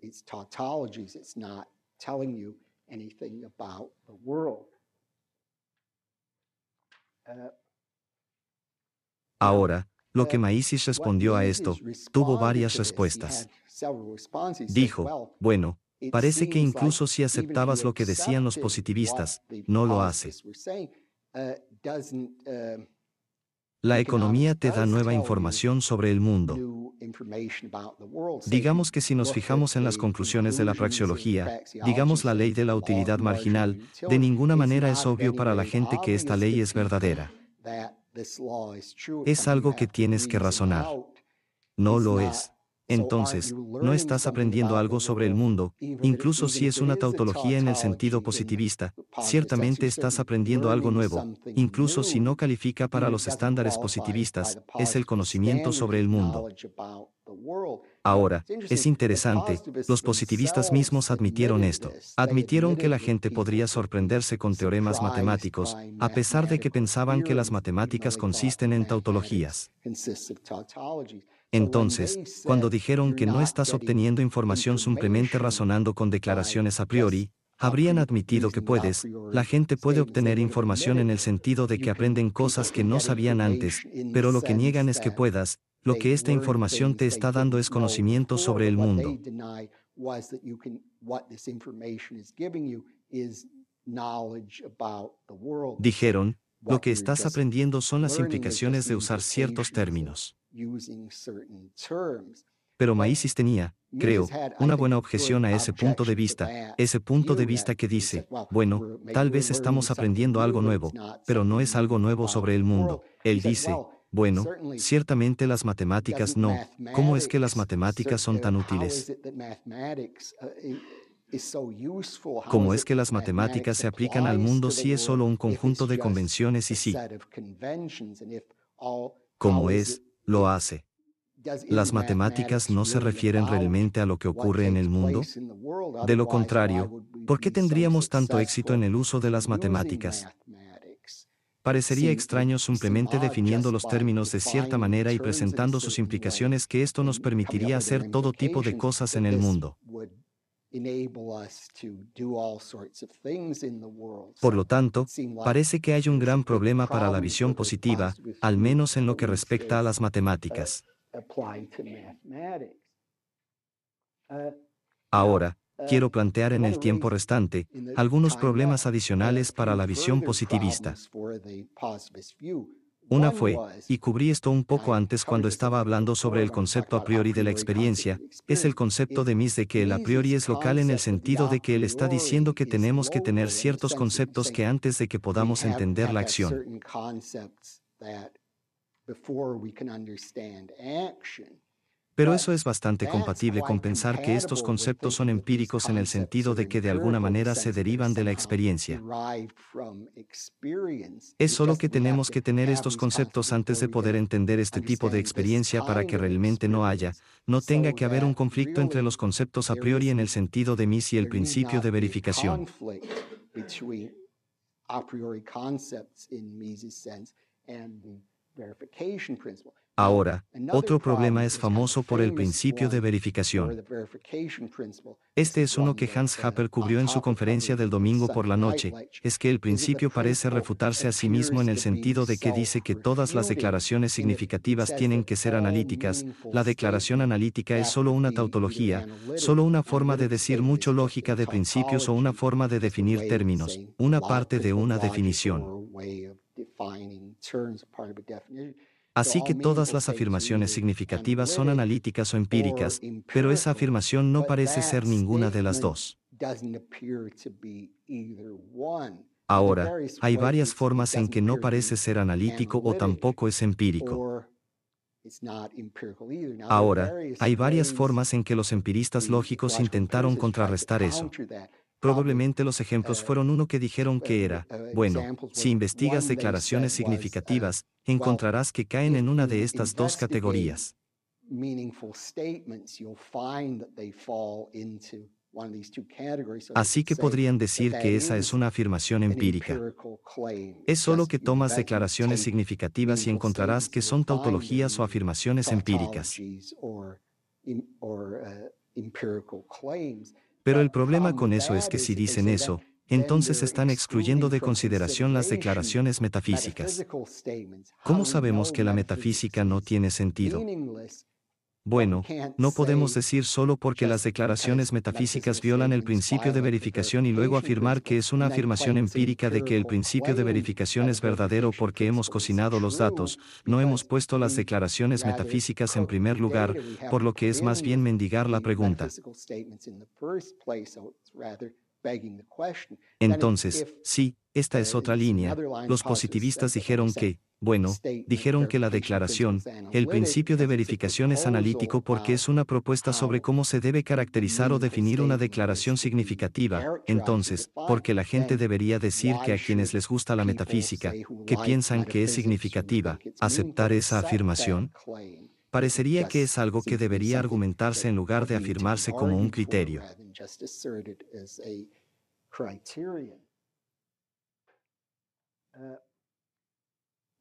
Uh, Ahora, lo que uh, Maísis respondió a esto, tuvo varias respuestas. Dijo, bueno, Parece que incluso si aceptabas lo que decían los positivistas, no lo haces. Uh, um, la economía te da nueva información sobre el mundo. Digamos que si nos fijamos en las conclusiones de la praxeología, digamos la ley de la utilidad marginal, de ninguna manera es obvio para la gente que esta ley es verdadera. Es algo que tienes que razonar. No lo es. Entonces, no estás aprendiendo algo sobre el mundo, incluso si es una tautología en el sentido positivista, ciertamente estás aprendiendo algo nuevo, incluso si no califica para los estándares positivistas, es el conocimiento sobre el mundo. Ahora, es interesante, los positivistas mismos admitieron esto. Admitieron que la gente podría sorprenderse con teoremas matemáticos, a pesar de que pensaban que las matemáticas consisten en tautologías. Entonces, cuando dijeron que no estás obteniendo información simplemente razonando con declaraciones a priori, habrían admitido que puedes, la gente puede obtener información en el sentido de que aprenden cosas que no sabían antes, pero lo que niegan es que puedas, lo que esta información te está dando es conocimiento sobre el mundo. Dijeron, lo que estás aprendiendo son las implicaciones de usar ciertos términos. Pero Maísis tenía, creo, una buena objeción a ese punto de vista, ese punto de vista que dice, bueno, tal vez estamos aprendiendo algo nuevo, pero no es algo nuevo sobre el mundo. Él dice, bueno, ciertamente las matemáticas no. ¿Cómo es que las matemáticas son tan útiles? ¿Cómo es que las matemáticas se aplican al mundo si es solo un conjunto de convenciones y si? ¿Cómo es, lo hace. Las matemáticas no se refieren realmente a lo que ocurre en el mundo. De lo contrario, ¿por qué tendríamos tanto éxito en el uso de las matemáticas? Parecería extraño simplemente definiendo los términos de cierta manera y presentando sus implicaciones que esto nos permitiría hacer todo tipo de cosas en el mundo. Por lo tanto, parece que hay un gran problema para la visión positiva, al menos en lo que respecta a las matemáticas. Uh, uh, Ahora, uh, quiero plantear en el tiempo restante algunos problemas adicionales para la visión positivista. Una fue, y cubrí esto un poco antes cuando estaba hablando sobre el concepto a priori de la experiencia, es el concepto de mis de que el a priori es local en el sentido de que él está diciendo que tenemos que tener ciertos conceptos que antes de que podamos entender la acción. Pero eso es bastante compatible con pensar que estos conceptos son empíricos en el sentido de que de alguna manera se derivan de la experiencia. Es solo que tenemos que tener estos conceptos antes de poder entender este tipo de experiencia para que realmente no haya, no tenga que haber un conflicto entre los conceptos a priori en el sentido de mis y el principio de verificación. Ahora, otro problema es famoso por el principio de verificación. Este es uno que Hans Happer cubrió en su conferencia del domingo por la noche, es que el principio parece refutarse a sí mismo en el sentido de que dice que todas las declaraciones significativas tienen que ser analíticas, la declaración analítica es solo una tautología, solo una forma de decir mucho lógica de principios o una forma de definir términos, una parte de una definición. Así que todas las afirmaciones significativas son analíticas o empíricas, pero esa afirmación no parece ser ninguna de las dos. Ahora, hay varias formas en que no parece ser analítico o tampoco es empírico. Ahora, hay varias formas en que los empiristas lógicos intentaron contrarrestar eso. Probablemente los ejemplos fueron uno que dijeron que era, bueno, si investigas declaraciones significativas, encontrarás que caen en una de estas dos categorías. Así que podrían decir que esa es una afirmación empírica. Es solo que tomas declaraciones significativas y encontrarás que son tautologías o afirmaciones empíricas. Pero el problema con eso es que si dicen eso, entonces están excluyendo de consideración las declaraciones metafísicas. ¿Cómo sabemos que la metafísica no tiene sentido? Bueno, no podemos decir solo porque las declaraciones metafísicas violan el principio de verificación y luego afirmar que es una afirmación empírica de que el principio de verificación es verdadero porque hemos cocinado los datos, no hemos puesto las declaraciones metafísicas en primer lugar, por lo que es más bien mendigar la pregunta. Entonces, sí, esta es otra línea. Los positivistas dijeron que, bueno, dijeron que la declaración, el principio de verificación es analítico porque es una propuesta sobre cómo se debe caracterizar o definir una declaración significativa, entonces, porque la gente debería decir que a quienes les gusta la metafísica, que piensan que es significativa, aceptar esa afirmación? Parecería que es algo que debería argumentarse en lugar de afirmarse como un criterio. Uh,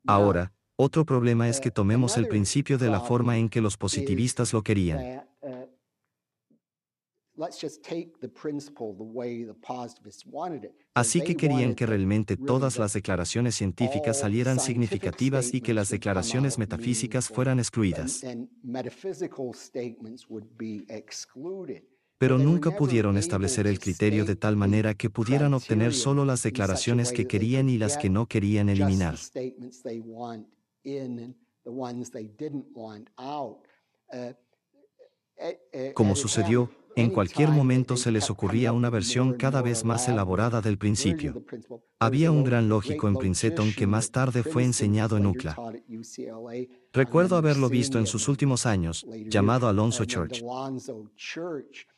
Ahora, otro problema es uh, que tomemos el principio de la forma en que los positivistas lo querían. Así que querían que realmente todas las declaraciones científicas salieran significativas y que las declaraciones metafísicas fueran excluidas pero nunca pudieron establecer el criterio de tal manera que pudieran obtener solo las declaraciones que querían y las que no querían eliminar. Eh, eh, eh, Como sucedió, en cualquier momento se les ocurría una versión cada vez más elaborada del principio. Había un gran lógico en Princeton que más tarde fue enseñado en UCLA. Recuerdo haberlo visto en sus últimos años, llamado Alonso Church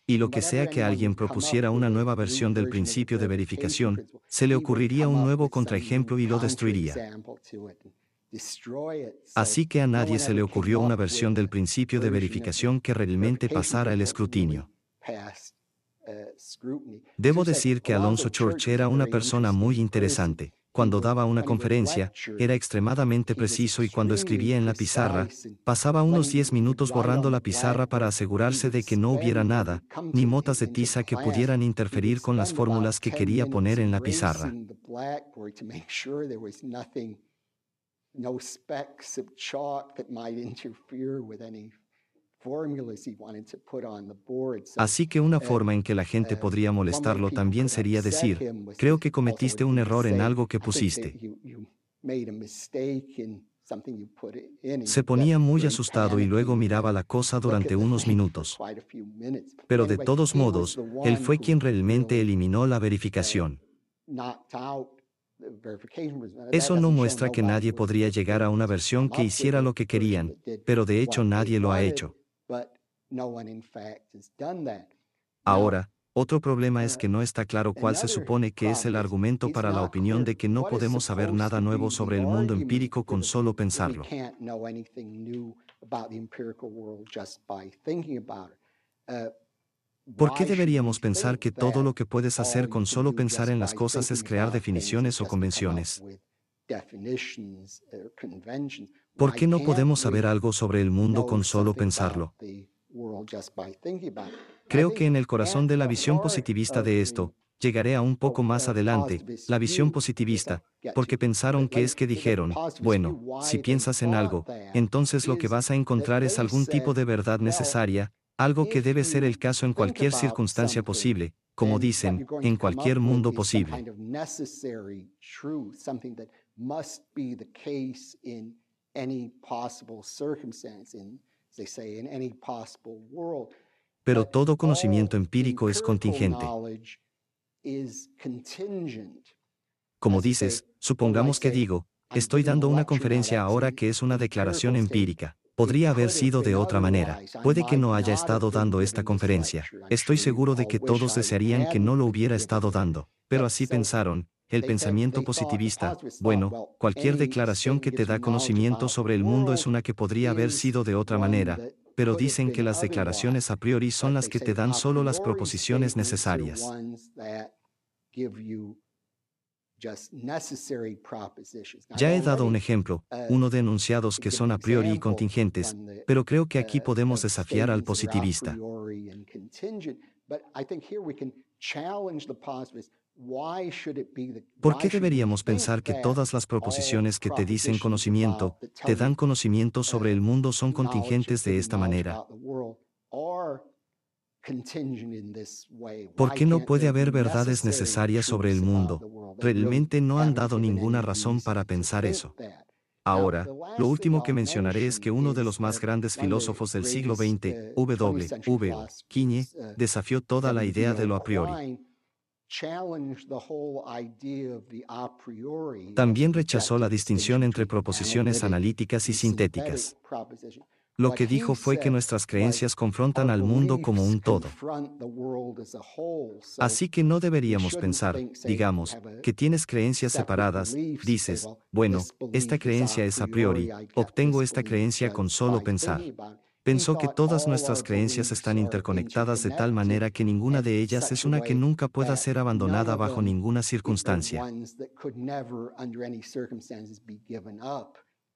y lo que sea que alguien propusiera una nueva versión del principio de verificación, se le ocurriría un nuevo contraejemplo y lo destruiría. Así que a nadie se le ocurrió una versión del principio de verificación que realmente pasara el escrutinio. Uh, Debo decir que Alonso Church era una persona muy interesante. Cuando daba una conferencia, era extremadamente preciso y cuando escribía en la pizarra, pasaba unos 10 minutos borrando la pizarra para asegurarse de que no hubiera nada, ni motas de tiza que pudieran interferir con las fórmulas que quería poner en la pizarra. Así que una eh, forma en que la gente eh, podría molestarlo también sería decir, creo que cometiste un error en algo que pusiste. Se ponía muy asustado y luego miraba la cosa durante unos minutos. Pero de todos modos, él fue quien realmente eliminó la eh, verificación. Eso no muestra que nadie podría llegar a una versión que hiciera lo que querían, pero de hecho nadie lo ha hecho. Ahora, otro problema es uh, que no está claro cuál se supone que es el argumento para la opinión de que no podemos saber nada nuevo sobre el mundo empírico con solo pensarlo. Uh, ¿Por qué deberíamos pensar que todo lo que puedes hacer con solo pensar en las cosas es crear definiciones o convenciones? ¿Por qué no podemos saber algo sobre el mundo con solo pensarlo? Creo que en el corazón de la visión positivista de esto, llegaré a un poco más adelante, la visión positivista, porque pensaron que es que dijeron, bueno, si piensas en algo, entonces lo que vas a encontrar es algún tipo de verdad necesaria, algo que debe ser el caso en cualquier circunstancia posible, como dicen, en cualquier mundo posible. Pero todo conocimiento empírico es contingente. Como dices, supongamos que digo, estoy dando una conferencia ahora que es una declaración empírica. Podría haber sido de otra manera. Puede que no haya estado dando esta conferencia. Estoy seguro de que todos desearían que no lo hubiera estado dando. Pero así pensaron, el pensamiento positivista, bueno, cualquier declaración que te da conocimiento sobre el mundo es una que podría haber sido de otra manera, pero dicen que las declaraciones a priori son las que te dan solo las proposiciones necesarias. Ya he dado un ejemplo, uh, uno de enunciados que son a priori y contingentes, pero creo que aquí uh, podemos desafiar al positivista. ¿Por qué deberíamos pensar que todas las proposiciones que te dicen conocimiento, te dan conocimiento sobre el mundo son contingentes de esta manera? ¿Por qué no puede haber verdades necesarias sobre el mundo? Realmente no han dado ninguna razón para pensar eso. Ahora, lo último que mencionaré es que uno de los más grandes filósofos del siglo XX, uh, W. V. Uh, desafió toda la idea de lo a priori. También rechazó la distinción entre proposiciones analíticas y sintéticas. Lo que dijo fue que nuestras creencias confrontan al mundo como un todo. Así que no deberíamos pensar, digamos, que tienes creencias separadas, dices, bueno, esta creencia es a priori, obtengo esta creencia con solo pensar. Pensó que todas nuestras creencias están interconectadas de tal manera que ninguna de ellas es una que nunca pueda ser abandonada bajo ninguna circunstancia.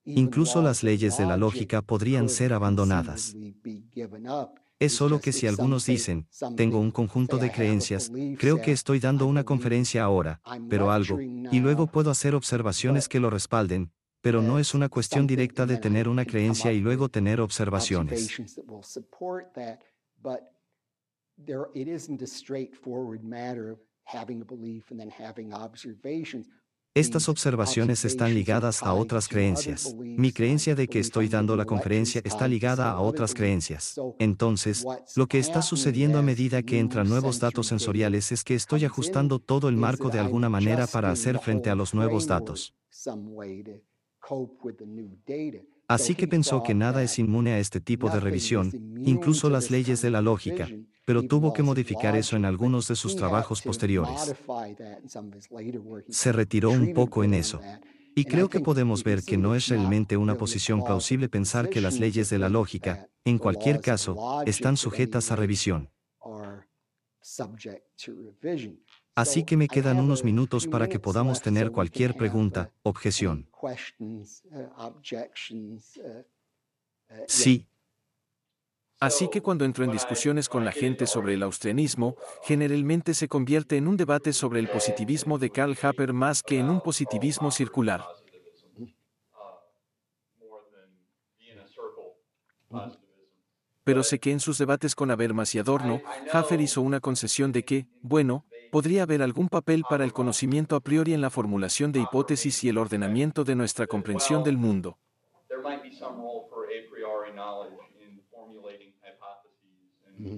Incluso las leyes de la lógica podrían ser abandonadas. Es solo que si algunos dicen, tengo un conjunto de creencias, creo que estoy dando una conferencia ahora, pero algo, y luego puedo hacer observaciones que lo respalden, pero no es una cuestión directa de tener una creencia y luego tener observaciones. Estas observaciones están ligadas a otras creencias. Mi creencia de que estoy dando la conferencia está ligada a otras creencias. Entonces, lo que está sucediendo a medida que entran nuevos datos sensoriales es que estoy ajustando todo el marco de alguna manera para hacer frente a los nuevos datos. Así que pensó que nada es inmune a este tipo de revisión, incluso las leyes de la lógica, pero tuvo que modificar eso en algunos de sus trabajos posteriores. Se retiró un poco en eso. Y creo que podemos ver que no es realmente una posición plausible pensar que las leyes de la lógica, en cualquier caso, están sujetas a revisión. Así que me quedan unos minutos para que podamos tener cualquier pregunta, objeción. Uh, uh, uh, sí. Así que cuando entro en discusiones con la gente sobre el austrianismo, generalmente se convierte en un debate sobre el positivismo de Karl Happer más que en un positivismo circular. Pero sé que en sus debates con Habermas y Adorno, Haffer hizo una concesión de que, bueno, podría haber algún papel para el conocimiento a priori en la formulación de hipótesis y el ordenamiento de nuestra comprensión del mundo. Mm.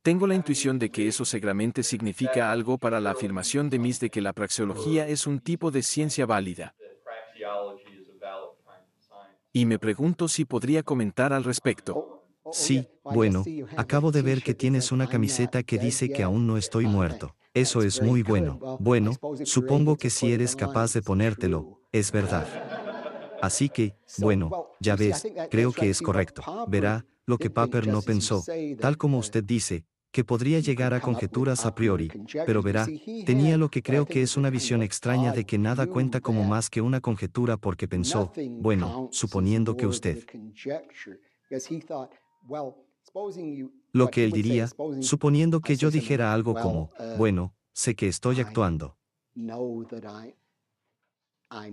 Tengo la intuición de que eso seguramente significa algo para la afirmación de Miss de que la praxeología es un tipo de ciencia válida. Y me pregunto si podría comentar al respecto. Oh, sí, bueno, acabo de ver que tienes una camiseta que dice que aún no estoy muerto. Eso es muy bueno. Bueno, supongo que si eres capaz de ponértelo, es verdad. Así que, bueno, ya ves, creo que es correcto. Verá, lo que Paper no pensó, tal como usted dice, que podría llegar a conjeturas a priori, pero verá, tenía lo que creo que es una visión extraña de que nada cuenta como más que una conjetura porque pensó, bueno, suponiendo que usted lo que él diría, suponiendo que yo dijera algo como, uh, bueno, sé que estoy actuando.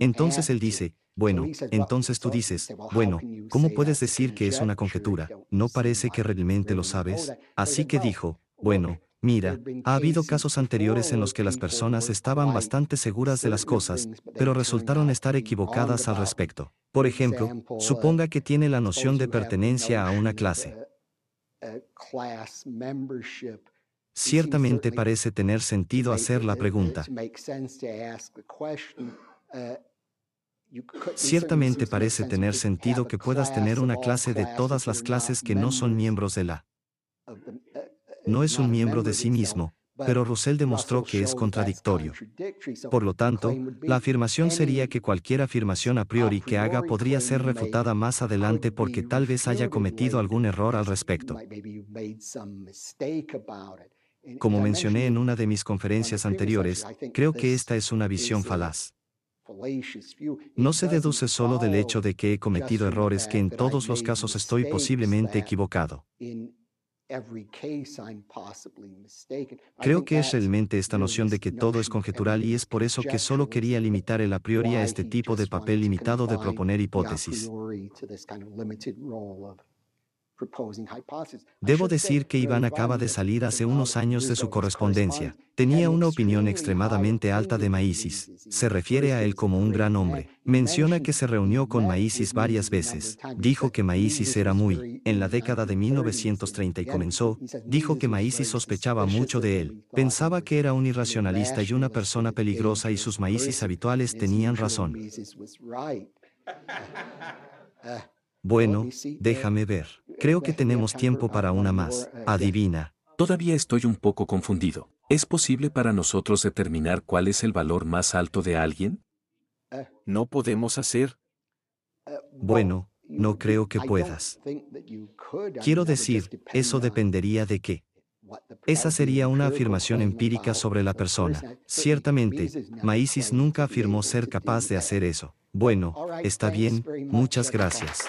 Entonces él dice, bueno, entonces tú dices, bueno, ¿cómo puedes decir que es una conjetura? No parece que realmente lo sabes. Así que dijo, bueno, Mira, ha habido casos anteriores en los que las personas estaban bastante seguras de las cosas, pero resultaron estar equivocadas al respecto. Por ejemplo, suponga que tiene la noción de pertenencia a una clase. Ciertamente parece tener sentido hacer la pregunta. Uh, Ciertamente parece tener sentido que puedas tener una clase de todas las clases que no son miembros de la no es un miembro de sí mismo, pero Russell demostró que es contradictorio. Por lo tanto, la afirmación sería que cualquier afirmación a priori que haga podría ser refutada más adelante porque tal vez haya cometido algún error al respecto. Como mencioné en una de mis conferencias anteriores, creo que esta es una visión falaz. No se deduce solo del hecho de que he cometido errores que en todos los casos estoy posiblemente equivocado. Creo que es realmente esta noción de que todo es conjetural y es por eso que solo quería limitar el a priori a este tipo de papel limitado de proponer hipótesis. Debo decir que Iván acaba de salir hace unos años de su correspondencia. Tenía una opinión extremadamente alta de Maísis. Se refiere a él como un gran hombre. Menciona que se reunió con Maísis varias veces. Dijo que Maísis era muy, en la década de 1930 y comenzó, dijo que Maísis sospechaba mucho de él. Pensaba que era un irracionalista y una persona peligrosa y sus Maísis habituales tenían razón. Bueno, uh, déjame ver. Creo que pues tenemos tiempo para una más. Adivina. Todavía estoy un poco confundido. ¿Es posible para nosotros determinar cuál es el valor más alto de alguien? Eh. No podemos hacer. Eh, bueno, no creo que puedas. Quiero decir, eso dependería de qué. Esa sería una afirmación empírica sobre la persona. Ciertamente, Maísis nunca afirmó ser capaz de hacer eso. Bueno, está bien, muchas gracias.